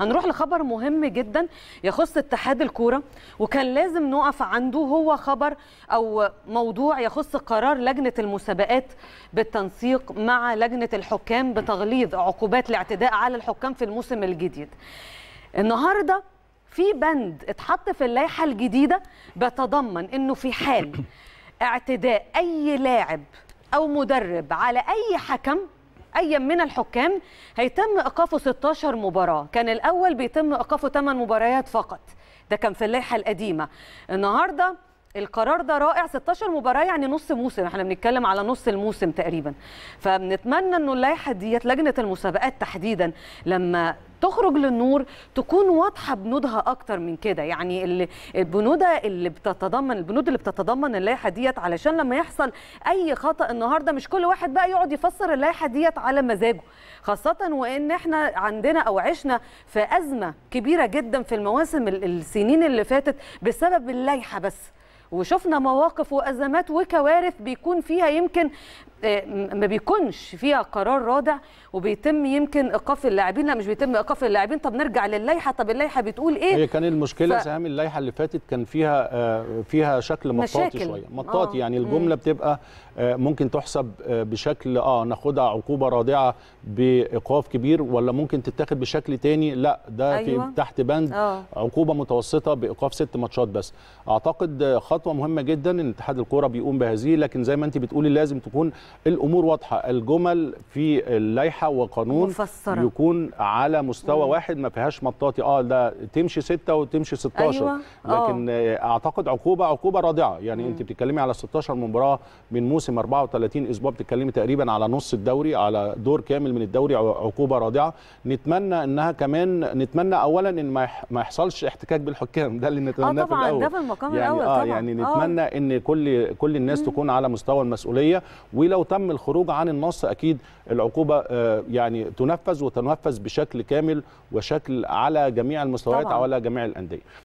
هنروح لخبر مهم جدا يخص اتحاد الكوره وكان لازم نقف عنده هو خبر او موضوع يخص قرار لجنه المسابقات بالتنسيق مع لجنه الحكام بتغليظ عقوبات الاعتداء على الحكام في الموسم الجديد. النهارده في بند اتحط في اللائحه الجديده بتضمن انه في حال اعتداء اي لاعب او مدرب على اي حكم أي من الحكام هيتم إيقافه 16 مباراة كان الأول بيتم إيقافه 8 مباريات فقط ده كان في اللائحة القديمة النهاردة القرار ده رائع 16 مباراه يعني نص موسم احنا بنتكلم على نص الموسم تقريبا فبنتمنى انه اللائحه ديت لجنه المسابقات تحديدا لما تخرج للنور تكون واضحه بنودها اكتر من كده يعني البنود اللي بتتضمن البنود اللي بتتضمن اللائحه ديت علشان لما يحصل اي خطا النهارده مش كل واحد بقى يقعد يفسر اللائحه ديت على مزاجه خاصه وان احنا عندنا او عشنا في ازمه كبيره جدا في المواسم السنين اللي فاتت بسبب اللائحه بس وشفنا مواقف وازمات وكوارث بيكون فيها يمكن ما بيكونش فيها قرار رادع وبيتم يمكن ايقاف اللاعبين لا مش بيتم ايقاف اللاعبين طب نرجع للائحه طب اللائحه بتقول ايه هي كان المشكله ف... سهام اللائحه اللي فاتت كان فيها آه، فيها شكل مطاطي شويه آه. مطاطي آه. يعني الجمله مم. بتبقى آه، ممكن تحسب بشكل اه ناخدها عقوبه رادعه بايقاف كبير ولا ممكن تتاخد بشكل تاني لا ده أيوة. في تحت بند آه. عقوبه متوسطه بايقاف ست ماتشات بس اعتقد خطوه مهمه جدا ان اتحاد الكوره بيقوم بهذه لكن زي ما انت بتقولي لازم تكون الامور واضحه الجمل في اللائحه وقانون مفسرة. يكون على مستوى مم. واحد ما فيهاش مطاطي اه ده تمشي 6 وتمشي 16 أيوة. لكن أوه. اعتقد عقوبه عقوبه رادعه يعني مم. انت بتتكلمي على 16 مباراه من موسم 34 اسبوع بتتكلمي تقريبا على نص الدوري على دور كامل من الدوري عقوبه رادعه نتمنى انها كمان نتمنى اولا ان ما يحصلش احتكاك بالحكام ده اللي نتمناه آه، في الاول ده في المقام يعني الاول آه طبعا يعني آه. نتمنى أوه. ان كل كل الناس مم. تكون على مستوى المسؤوليه ولو لو تم الخروج عن النص اكيد العقوبه آه، يعني تنفذ وتنفذ بشكل كامل وشكل على جميع المستويات طبعا. على جميع الانديه